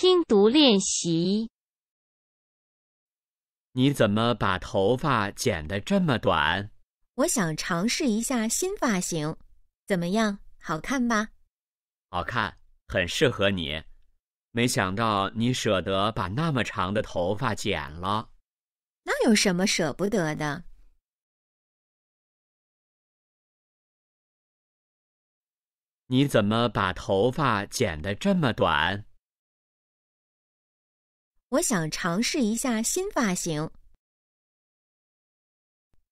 听读练习。你怎么把头发剪得这么短？我想尝试一下新发型，怎么样？好看吧？好看，很适合你。没想到你舍得把那么长的头发剪了。那有什么舍不得的？你怎么把头发剪得这么短？我想尝试一下新发型，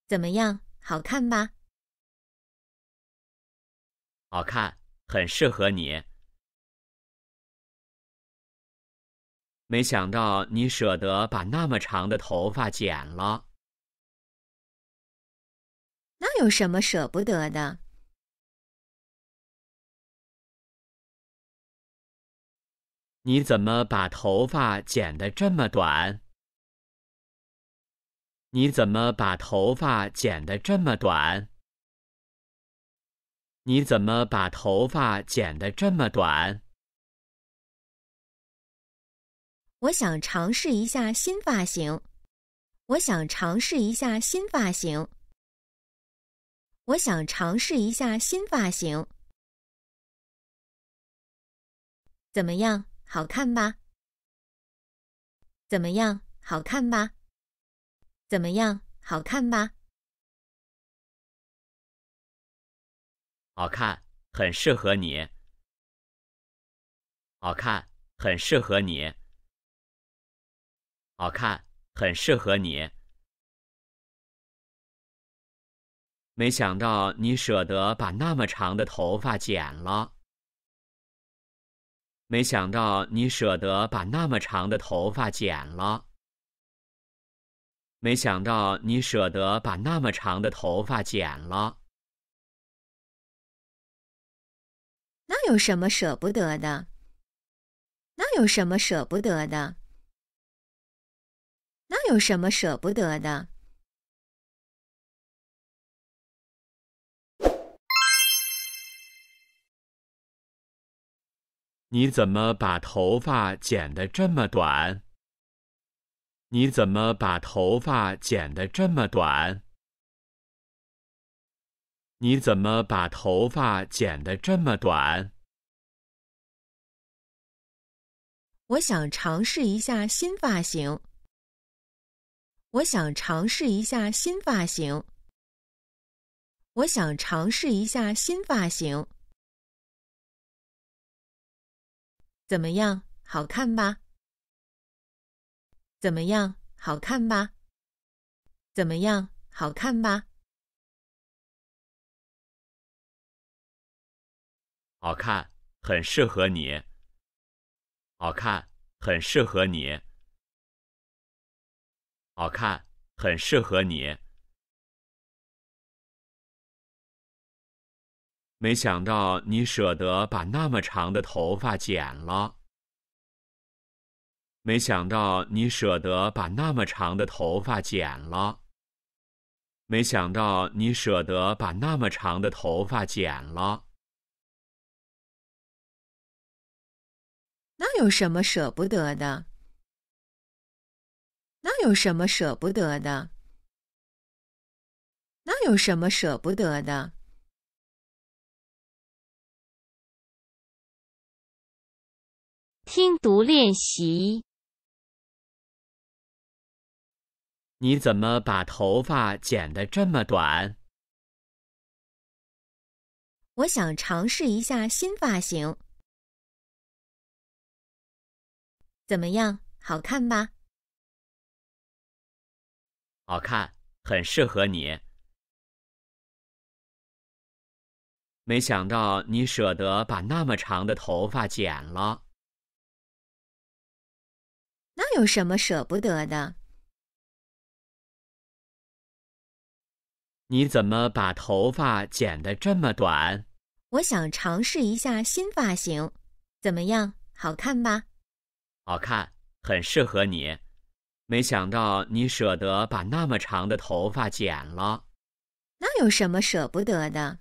怎么样？好看吧？好看，很适合你。没想到你舍得把那么长的头发剪了，那有什么舍不得的？你怎么把头发剪得这么短？你怎么把头发剪得这么短？你怎么把头发剪得这么短？我想尝试一下新发型。我想尝试一下新发型。我想尝试一下新发型。怎么样？好看吧？怎么样？好看吧？怎么样？好看吧？好看，很适合你。好看，很适合你。好看，很适合你。没想到你舍得把那么长的头发剪了。没想到你舍得把那么长的头发剪了。没想到你舍得把那么长的头发剪了。那有什么舍不得的？那有什么舍不得的？那有什么舍不得的？你怎么把头发剪得这么短？你怎么把头发剪得这么短？你怎么把头发剪得这么短？我想尝试一下新发型。我想尝试一下新发型。我想尝试一下新发型。怎么样，好看吧？怎么样，好看吧？怎么样，好看吧？好看，很适合你。好看，很适合你。好看，很适合你。没想到你舍得把那么长的头发剪了。没想到你舍得把那么长的头发剪了。没想到你舍得把那么长的头发剪了。那有什么舍不得的？那有什么舍不得的？那有什么舍不得的？听读练习。你怎么把头发剪得这么短？我想尝试一下新发型，怎么样？好看吧？好看，很适合你。没想到你舍得把那么长的头发剪了。有什么舍不得的？你怎么把头发剪得这么短？我想尝试一下新发型，怎么样？好看吧？好看，很适合你。没想到你舍得把那么长的头发剪了。那有什么舍不得的？